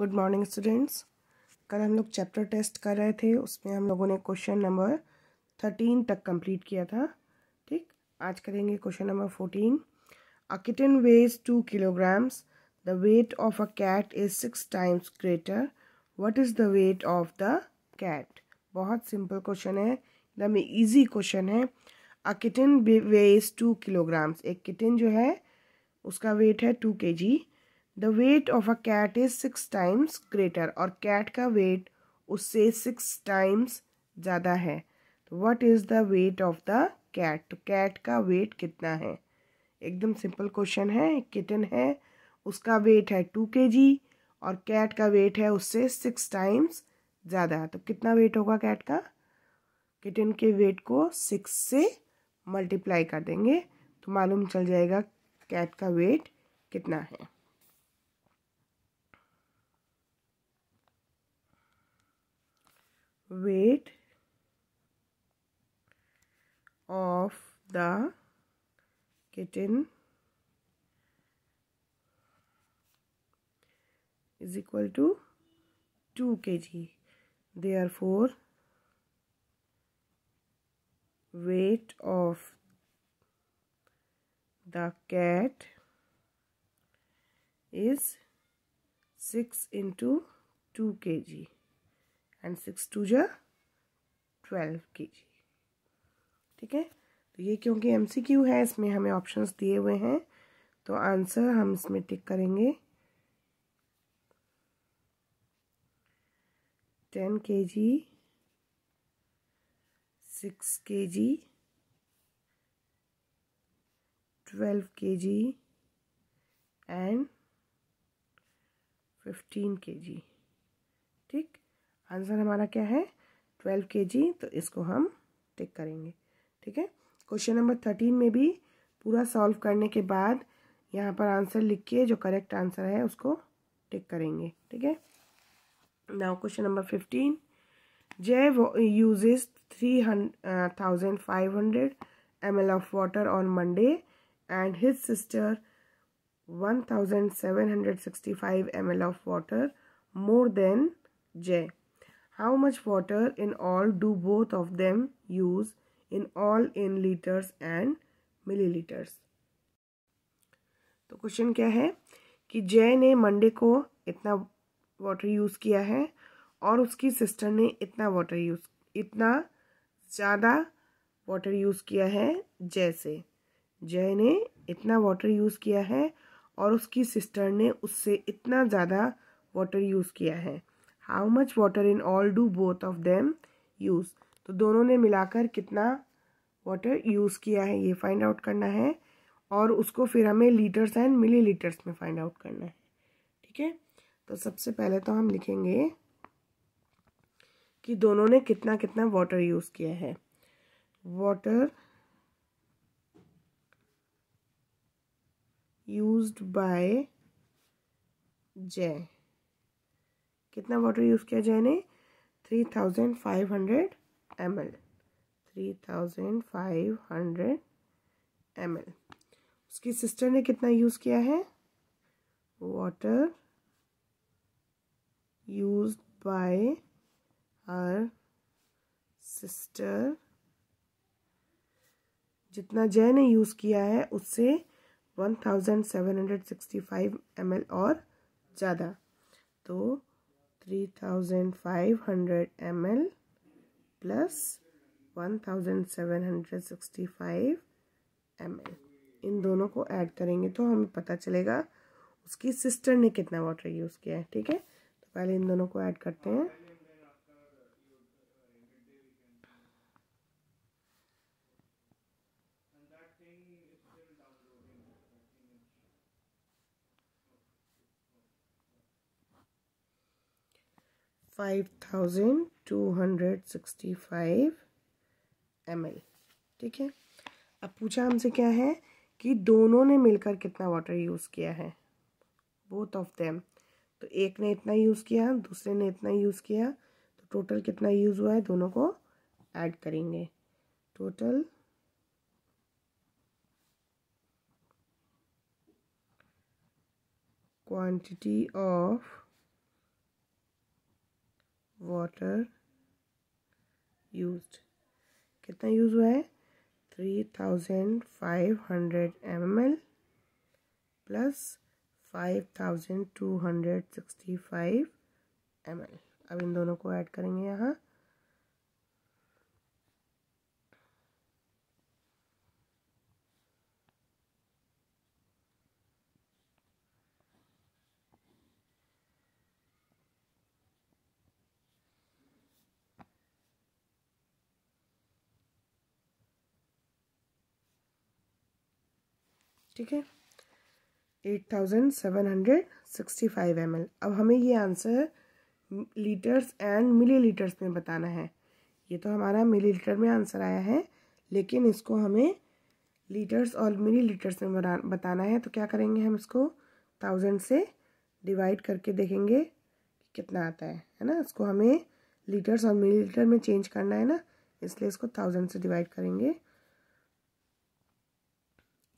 Good morning students कल हम लोग चैप्टर टेस्ट कर रहे थे उसमें हम लोगों ने क्वेश्चन नंबर थर्टीन तक कंप्लीट किया था ठीक आज करेंगे question number fourteen a kitten weighs two kilograms the weight of a cat is six times greater what is the weight of the cat बहुत सिंपल क्वेश्चन है एकदम ईजी क्वेश्चन है a kitten weighs two kilograms एक kitten जो है उसका weight है two K G the weight of a cat is six times greater और कैट का वेट उससे सिक्स टाइम्स ज़्यादा है तो what is the weight of the cat तो कैट का वेट कितना है एकदम सिंपल क्वेश्चन है किटन है उसका वेट है टू के जी और कैट का वेट है उससे सिक्स टाइम्स ज़्यादा तो कितना वेट होगा कैट का किटन के वेट को सिक्स से मल्टीप्लाई कर देंगे तो मालूम चल जाएगा कैट का वेट कितना है weight of the kitten is equal to 2 kg therefore weight of the cat is 6 into 2 kg and six two जो ट्वेल्व के जी ठीक है तो ये क्योंकि एम सी क्यू है इसमें हमें ऑप्शंस दिए हुए हैं तो आंसर हम इसमें टिक करेंगे टेन के जी सिक्स के जी twelve K ji and fifteen के जी ठीक आंसर हमारा क्या है ट्वेल्व के जी तो इसको हम टिक करेंगे ठीक है क्वेश्चन नंबर थर्टीन में भी पूरा सॉल्व करने के बाद यहाँ पर आंसर लिख के जो करेक्ट आंसर है उसको टिक करेंगे ठीक है now question number fifteen Jai uses three thousand five hundred M L of water on Monday and his sister one thousand seven hundred sixty five M L of water more than Jai How much water in all do both of them use in all in liters and milliliters? तो क्वेश्चन क्या है कि जय ने Monday को इतना water use किया है और उसकी सिस्टर ने इतना वाटर यूज़ इतना ज़्यादा वाटर यूज़ किया है जय से जय ने इतना वाटर यूज़ किया है और उसकी सिस्टर ने उससे इतना ज़्यादा वाटर यूज़ किया है how much water in all do both of them use तो दोनों ने मिलाकर कितना वाटर यूज़ किया है ये फाइंड आउट करना है और उसको फिर हमें लीटर्स एंड मिली लीटर्स में फाइंड आउट करना है ठीक है तो सबसे पहले तो हम लिखेंगे कि दोनों ने कितना कितना वाटर यूज़ किया है वाटर यूज्ड बाय जय कितना वाटर यूज़ किया जाए ने three thousand five hundred M L three thousand five hundred M L उसकी सिस्टर ने कितना यूज़ किया है water use by her sister जितना जय ने यूज़ किया है उससे one thousand seven hundred sixty five M L और ज़्यादा तो 3500 ml प्लस 1765 ml इन दोनों को ऐड करेंगे तो हमें पता चलेगा उसकी सिस्टर ने कितना वाटर यूज़ किया है ठीक है तो पहले इन दोनों को ऐड करते हैं फाइव ml ठीक है अब पूछा हमसे क्या है कि दोनों ने मिलकर कितना वाटर यूज़ किया है बोथ ऑफ देम तो एक ने इतना यूज़ किया दूसरे ने इतना यूज़ किया तो टोटल कितना यूज़ हुआ है दोनों को ऐड करेंगे total quantity of water use कितना यूज़ हुआ है three thousand five hundred M L plus five thousand two hundred sixty five M L अब इन दोनों को ऐड करेंगे यहाँ ठीक है eight thousand seven hundred sixty five M L अब हमें ये answer litres and millilitres में बताना है ये तो हमारा मिली लीटर में आंसर आया है लेकिन इसको हमें लीटर्स और मिली लीटर्स में बताना है तो क्या करेंगे हम इसको थाउजेंड से डिवाइड करके देखेंगे कितना आता है है ना इसको हमें लीटर्स और मिली लीटर में चेंज करना है ना इसलिए इसको थाउजेंड से डिवाइड करेंगे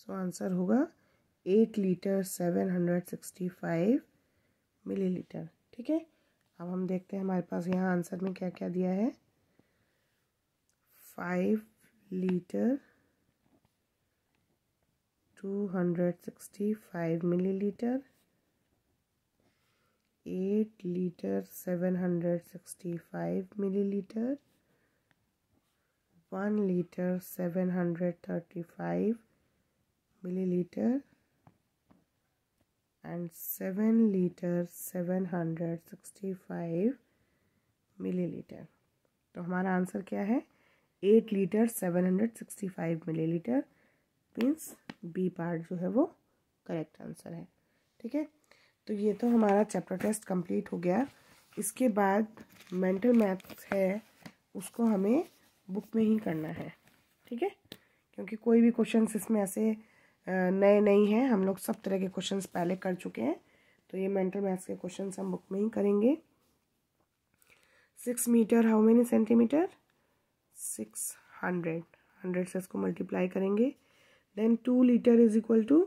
सो आंसर होगा eight litre seven hundred sixty five millilitre ठीक है अब हम देखते हैं हमारे पास यहाँ आंसर में क्या क्या दिया है five litre two hundred sixty five millilitre eight litre seven hundred sixty five millilitre one litre seven hundred thirty five milliliter and 7 liter 765 milliliter तो हमारा आंसर क्या है eight litre seven hundred sixty five millilitre means B part जो है वो correct answer है ठीक है तो ये तो हमारा चैप्टर टेस्ट कंप्लीट हो गया इसके बाद मेंटल मैथ्स है उसको हमें बुक में ही करना है ठीक है क्योंकि कोई भी क्वेश्चन इसमें ऐसे नए नए हैं हम लोग सब तरह के क्वेश्चंस पहले कर चुके हैं तो ये मेंटल मैथ्स के क्वेश्चंस हम बुक में ही करेंगे six metre how many centimetre six hundred hundred से इसको मल्टीप्लाई करेंगे then two litre is equal to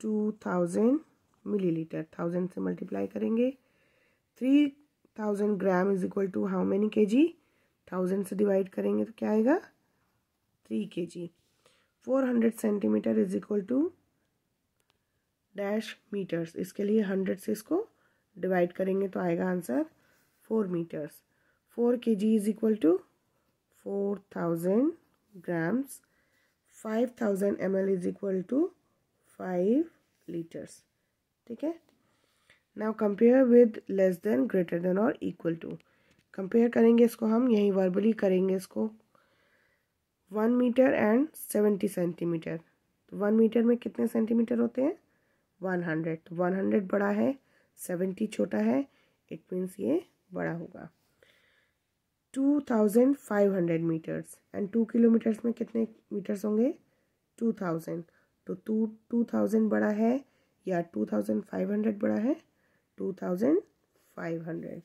two thousand millilitre thousand से मल्टीप्लाई करेंगे three thousand gram is equal to how many K G thousand से divide करेंगे तो क्या आएगा three K G four hundred centimetre is equal to dash metres इसके लिए hundred से इसको डिवाइड करेंगे तो आएगा answer four metres four K G is equal to four thousand grams five thousand M L is equal to five litres ठीक है now compare with less than greater than और इक्वल टू कंपेयर करेंगे इसको हम यहीं verbally करेंगे इसको one metre and seventy centimetre तो वन मीटर में कितने सेंटीमीटर होते हैं वन हंड्रेड तो वन हंड्रेड बड़ा है सेवेंटी छोटा है इट मीन्स ये बड़ा होगा two thousand five hundred meters and two kilometers में कितने मीटर्स होंगे टू थाउजेंड तो टू टू थाउजेंड बड़ा है या टू थाउजेंड फाइव हंड्रेड बड़ा है two thousand five hundred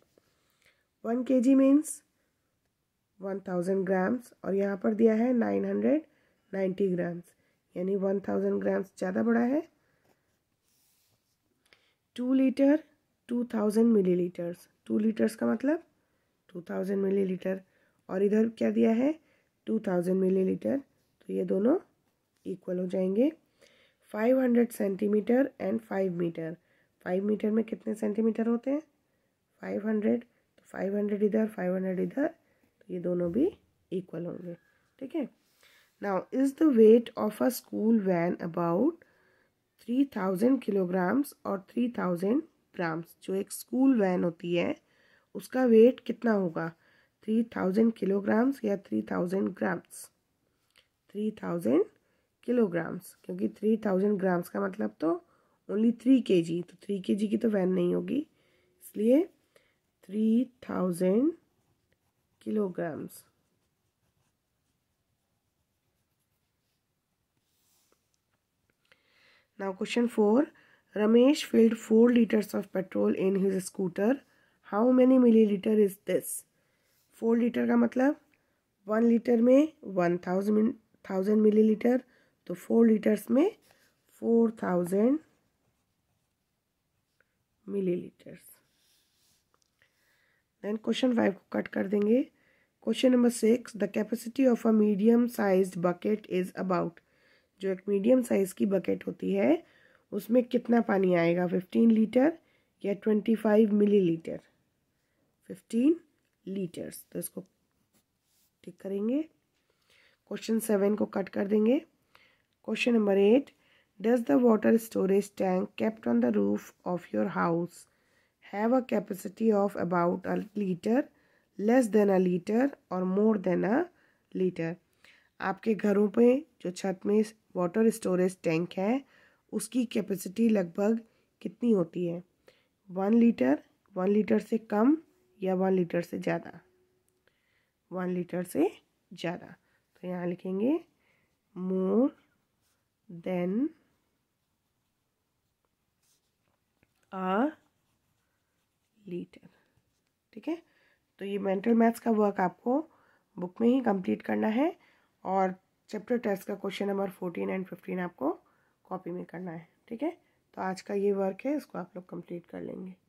one K G means one thousand grams और यहाँ पर दिया है नाइन हंड्रेड नाइन्टी ग्राम्स यानी वन थाउजेंड ग्राम्स ज़्यादा बड़ा है two liter two thousand milliliters two liters का मतलब टू थाउजेंड मिली लीटर और इधर क्या दिया है टू थाउजेंड मिली लीटर तो ये दोनों इक्वल हो जाएंगे five hundred centimeter and five meter five meter में कितने सेंटीमीटर होते हैं फाइव हंड्रेड तो फाइव हंड्रेड इधर फाइव हंड्रेड इधर ये दोनों भी इक्वल होंगे ठीक है now is the weight of a school van about three thousand kilograms और थ्री थाउजेंड ग्राम्स जो एक स्कूल वैन होती है उसका वेट कितना होगा थ्री थाउजेंड किलोग्राम्स या three thousand grams three thousand kilograms क्योंकि थ्री थाउजेंड ग्राम्स का मतलब तो ओनली थ्री के जी तो थ्री के जी की तो वैन नहीं होगी इसलिए three thousand kilograms. Now question 4. Ramesh filled 4 liters of petrol in his scooter. How many milliliter is this? 4 liter का मतलब 1 liter में 1000 थाउजेंड मिलीलीटर तो 4 liters में 4000 मिलीलीटर्स देन क्वेश्चन फाइव को कट कर देंगे question number six the capacity of a medium size bucket is about जो एक मीडियम साइज की बकेट होती है उसमें कितना पानी आएगा फिफ्टीन लीटर या twenty five milliliter fifteen liters तो इसको ठीक करेंगे क्वेश्चन सेवन को कट कर देंगे question number eight does the water storage tank kept on the roof of your house have a capacity of about a liter less than a liter और more then a litre आपके घरों पे जो छत में water storage tank है उसकी capacity लगभग कितनी होती है वन लीटर वन लीटर से कम या वन लीटर से ज़्यादा वन लीटर से ज़्यादा तो यहाँ लिखेंगे मोर देन आ लीटर ठीक है तो ये मेंटल मैथ्स का वर्क आपको बुक में ही कंप्लीट करना है और चैप्टर टेस्ट का question number fourteen and fifteen आपको कॉपी में करना है ठीक है तो आज का ये वर्क है इसको आप लोग कंप्लीट कर लेंगे